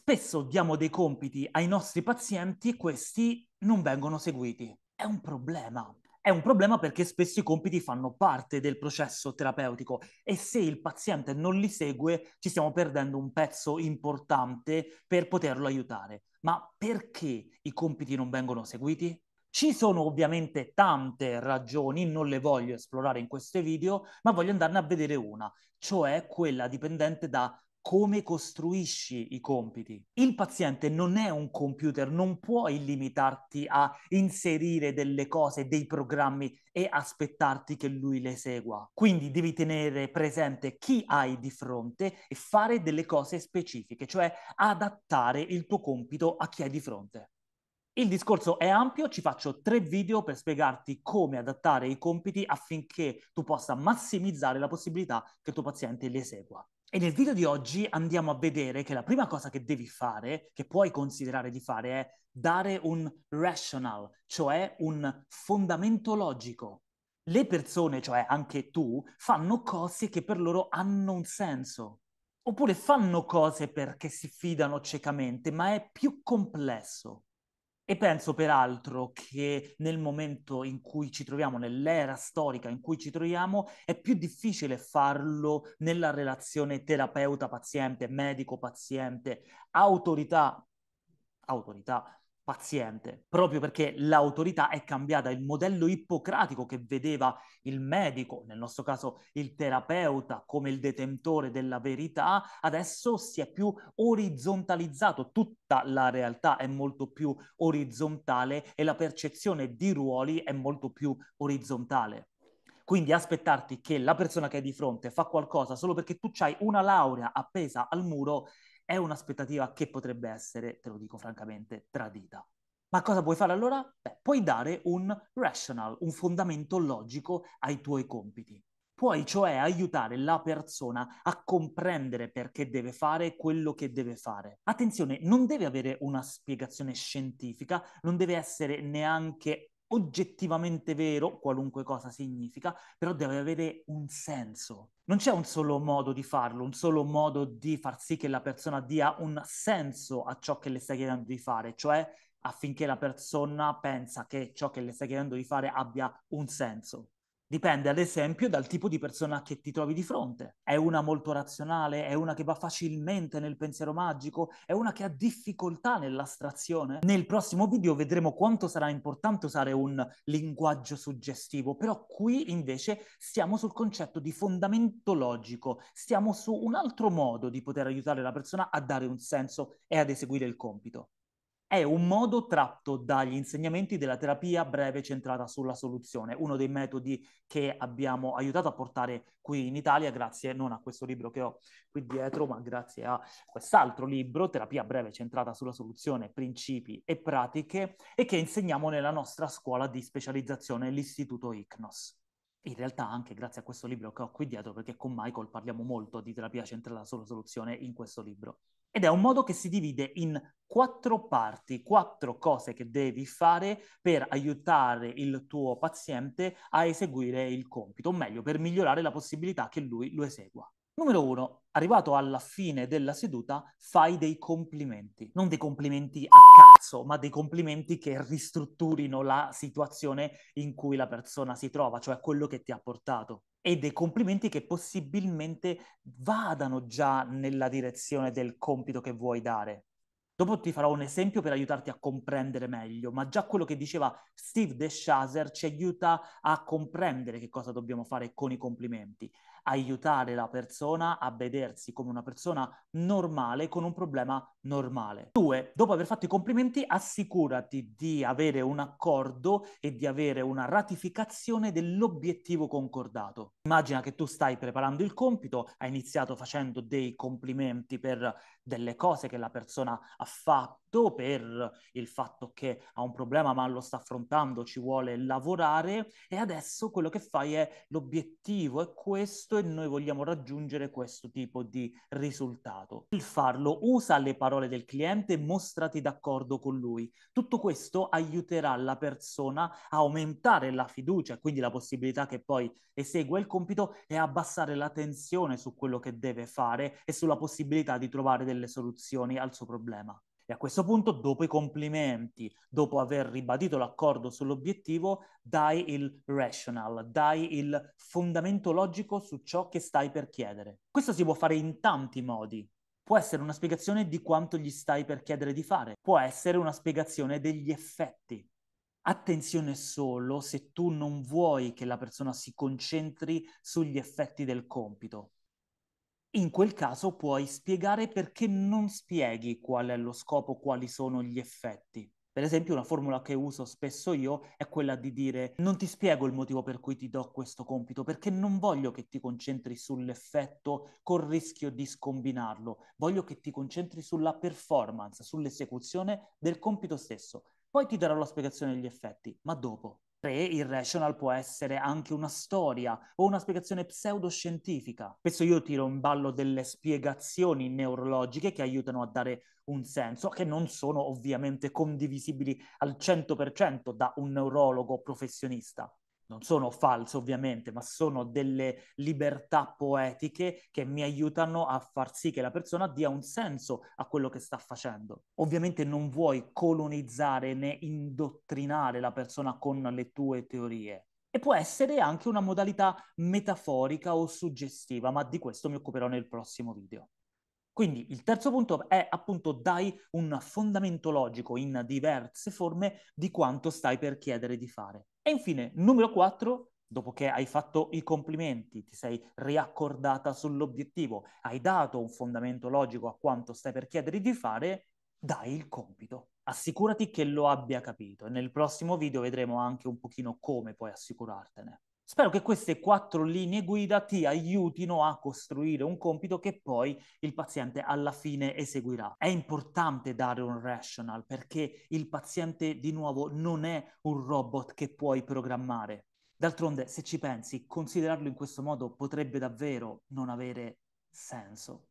Spesso diamo dei compiti ai nostri pazienti e questi non vengono seguiti. È un problema. È un problema perché spesso i compiti fanno parte del processo terapeutico e se il paziente non li segue ci stiamo perdendo un pezzo importante per poterlo aiutare. Ma perché i compiti non vengono seguiti? Ci sono ovviamente tante ragioni, non le voglio esplorare in questo video, ma voglio andarne a vedere una, cioè quella dipendente da come costruisci i compiti. Il paziente non è un computer, non puoi limitarti a inserire delle cose, dei programmi e aspettarti che lui le segua. Quindi devi tenere presente chi hai di fronte e fare delle cose specifiche, cioè adattare il tuo compito a chi hai di fronte. Il discorso è ampio, ci faccio tre video per spiegarti come adattare i compiti affinché tu possa massimizzare la possibilità che il tuo paziente li esegua. E nel video di oggi andiamo a vedere che la prima cosa che devi fare, che puoi considerare di fare, è dare un rational, cioè un fondamento logico. Le persone, cioè anche tu, fanno cose che per loro hanno un senso. Oppure fanno cose perché si fidano ciecamente, ma è più complesso. E penso peraltro che nel momento in cui ci troviamo, nell'era storica in cui ci troviamo, è più difficile farlo nella relazione terapeuta-paziente, medico-paziente, autorità, autorità paziente, proprio perché l'autorità è cambiata, il modello ippocratico che vedeva il medico, nel nostro caso il terapeuta, come il detentore della verità, adesso si è più orizzontalizzato, tutta la realtà è molto più orizzontale e la percezione di ruoli è molto più orizzontale. Quindi aspettarti che la persona che hai di fronte fa qualcosa solo perché tu hai una laurea appesa al muro è un'aspettativa che potrebbe essere, te lo dico francamente, tradita. Ma cosa puoi fare allora? Beh, puoi dare un rational, un fondamento logico ai tuoi compiti. Puoi cioè aiutare la persona a comprendere perché deve fare quello che deve fare. Attenzione, non deve avere una spiegazione scientifica, non deve essere neanche oggettivamente vero, qualunque cosa significa, però deve avere un senso. Non c'è un solo modo di farlo, un solo modo di far sì che la persona dia un senso a ciò che le stai chiedendo di fare, cioè affinché la persona pensa che ciò che le stai chiedendo di fare abbia un senso. Dipende ad esempio dal tipo di persona che ti trovi di fronte. È una molto razionale, è una che va facilmente nel pensiero magico, è una che ha difficoltà nell'astrazione. Nel prossimo video vedremo quanto sarà importante usare un linguaggio suggestivo, però qui invece stiamo sul concetto di fondamento logico, stiamo su un altro modo di poter aiutare la persona a dare un senso e ad eseguire il compito è un modo tratto dagli insegnamenti della terapia breve centrata sulla soluzione, uno dei metodi che abbiamo aiutato a portare qui in Italia grazie non a questo libro che ho qui dietro, ma grazie a quest'altro libro, Terapia breve centrata sulla soluzione, principi e pratiche, e che insegniamo nella nostra scuola di specializzazione, l'Istituto ICNOS. In realtà anche grazie a questo libro che ho qui dietro, perché con Michael parliamo molto di terapia centrata sulla soluzione in questo libro ed è un modo che si divide in quattro parti, quattro cose che devi fare per aiutare il tuo paziente a eseguire il compito, o meglio, per migliorare la possibilità che lui lo esegua. Numero uno, arrivato alla fine della seduta, fai dei complimenti. Non dei complimenti a cazzo, ma dei complimenti che ristrutturino la situazione in cui la persona si trova, cioè quello che ti ha portato e dei complimenti che possibilmente vadano già nella direzione del compito che vuoi dare. Dopo ti farò un esempio per aiutarti a comprendere meglio, ma già quello che diceva Steve DeShazer ci aiuta a comprendere che cosa dobbiamo fare con i complimenti aiutare la persona a vedersi come una persona normale con un problema normale. Due, dopo aver fatto i complimenti, assicurati di avere un accordo e di avere una ratificazione dell'obiettivo concordato. Immagina che tu stai preparando il compito, hai iniziato facendo dei complimenti per delle cose che la persona ha fatto, per il fatto che ha un problema ma lo sta affrontando, ci vuole lavorare e adesso quello che fai è l'obiettivo è questo e noi vogliamo raggiungere questo tipo di risultato. Il farlo, usa le parole del cliente, e mostrati d'accordo con lui. Tutto questo aiuterà la persona a aumentare la fiducia, quindi la possibilità che poi esegua il compito e abbassare la tensione su quello che deve fare e sulla possibilità di trovare delle soluzioni al suo problema. E a questo punto, dopo i complimenti, dopo aver ribadito l'accordo sull'obiettivo, dai il rational, dai il fondamento logico su ciò che stai per chiedere. Questo si può fare in tanti modi. Può essere una spiegazione di quanto gli stai per chiedere di fare, può essere una spiegazione degli effetti. Attenzione solo se tu non vuoi che la persona si concentri sugli effetti del compito, in quel caso puoi spiegare perché non spieghi qual è lo scopo, quali sono gli effetti. Per esempio, una formula che uso spesso io è quella di dire non ti spiego il motivo per cui ti do questo compito, perché non voglio che ti concentri sull'effetto col rischio di scombinarlo, voglio che ti concentri sulla performance, sull'esecuzione del compito stesso. Poi ti darò la spiegazione degli effetti, ma dopo. 3. Irrational può essere anche una storia o una spiegazione pseudoscientifica. Spesso io tiro in ballo delle spiegazioni neurologiche che aiutano a dare un senso, che non sono ovviamente condivisibili al 100% da un neurologo professionista non sono false ovviamente, ma sono delle libertà poetiche che mi aiutano a far sì che la persona dia un senso a quello che sta facendo. Ovviamente non vuoi colonizzare né indottrinare la persona con le tue teorie. E può essere anche una modalità metaforica o suggestiva, ma di questo mi occuperò nel prossimo video. Quindi il terzo punto è appunto dai un fondamento logico in diverse forme di quanto stai per chiedere di fare. E infine, numero quattro, dopo che hai fatto i complimenti, ti sei riaccordata sull'obiettivo, hai dato un fondamento logico a quanto stai per chiedere di fare, dai il compito. Assicurati che lo abbia capito e nel prossimo video vedremo anche un pochino come puoi assicurartene. Spero che queste quattro linee guida ti aiutino a costruire un compito che poi il paziente alla fine eseguirà. È importante dare un rational perché il paziente di nuovo non è un robot che puoi programmare. D'altronde, se ci pensi, considerarlo in questo modo potrebbe davvero non avere senso.